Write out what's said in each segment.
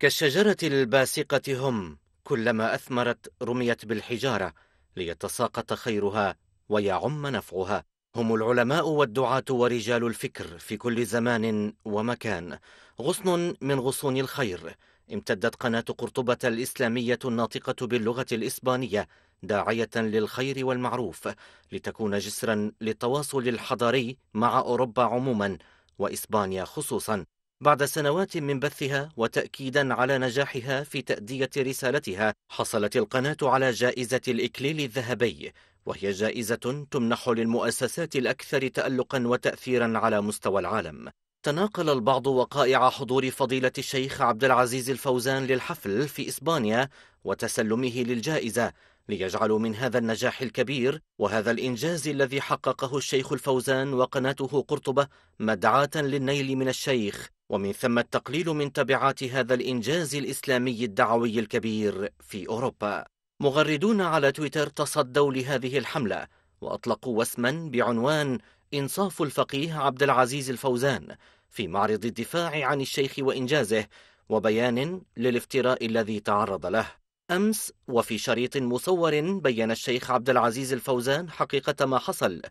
كالشجرة الباسقة هم كلما أثمرت رميت بالحجارة ليتساقط خيرها ويعم نفعها هم العلماء والدعاة ورجال الفكر في كل زمان ومكان غصن من غصون الخير امتدت قناة قرطبة الإسلامية الناطقة باللغة الإسبانية داعية للخير والمعروف لتكون جسرا للتواصل الحضاري مع أوروبا عموما وإسبانيا خصوصا بعد سنوات من بثها وتأكيدا على نجاحها في تأدية رسالتها حصلت القناة على جائزة الإكليل الذهبي وهي جائزة تمنح للمؤسسات الأكثر تألقا وتأثيرا على مستوى العالم تناقل البعض وقائع حضور فضيلة الشيخ عبد العزيز الفوزان للحفل في إسبانيا وتسلمه للجائزة ليجعلوا من هذا النجاح الكبير وهذا الإنجاز الذي حققه الشيخ الفوزان وقناته قرطبة مدعاة للنيل من الشيخ ومن ثم التقليل من تبعات هذا الإنجاز الإسلامي الدعوي الكبير في أوروبا مغردون على تويتر تصدوا لهذه الحملة وأطلقوا وسما بعنوان إنصاف الفقيه عبد العزيز الفوزان في معرض الدفاع عن الشيخ وإنجازه وبيان للافتراء الذي تعرض له أمس وفي شريط مصور بين الشيخ عبد العزيز الفوزان حقيقة ما حصل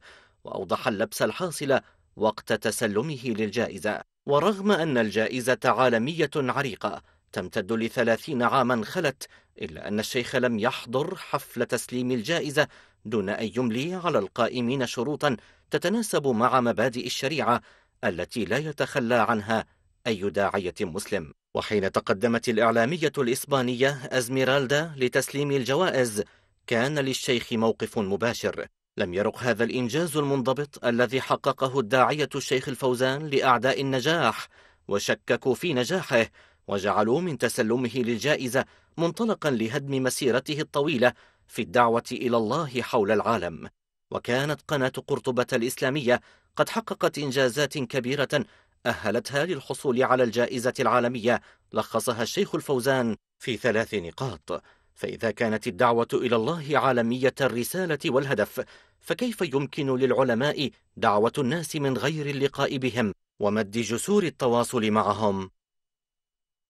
وأوضح اللبس الحاصل وقت تسلمه للجائزة ورغم أن الجائزة عالمية عريقة تمتد لثلاثين عاما خلت إلا أن الشيخ لم يحضر حفل تسليم الجائزة دون أن يملي على القائمين شروطا تتناسب مع مبادئ الشريعة التي لا يتخلى عنها أي داعية مسلم وحين تقدمت الإعلامية الإسبانية أزميرالدا لتسليم الجوائز كان للشيخ موقف مباشر لم يرق هذا الإنجاز المنضبط الذي حققه الداعية الشيخ الفوزان لأعداء النجاح وشككوا في نجاحه وجعلوا من تسلمه للجائزة منطلقا لهدم مسيرته الطويلة في الدعوة إلى الله حول العالم وكانت قناة قرطبة الإسلامية قد حققت إنجازات كبيرة أهلتها للحصول على الجائزة العالمية لخصها الشيخ الفوزان في ثلاث نقاط فإذا كانت الدعوة إلى الله عالمية الرسالة والهدف فكيف يمكن للعلماء دعوة الناس من غير اللقاء بهم ومد جسور التواصل معهم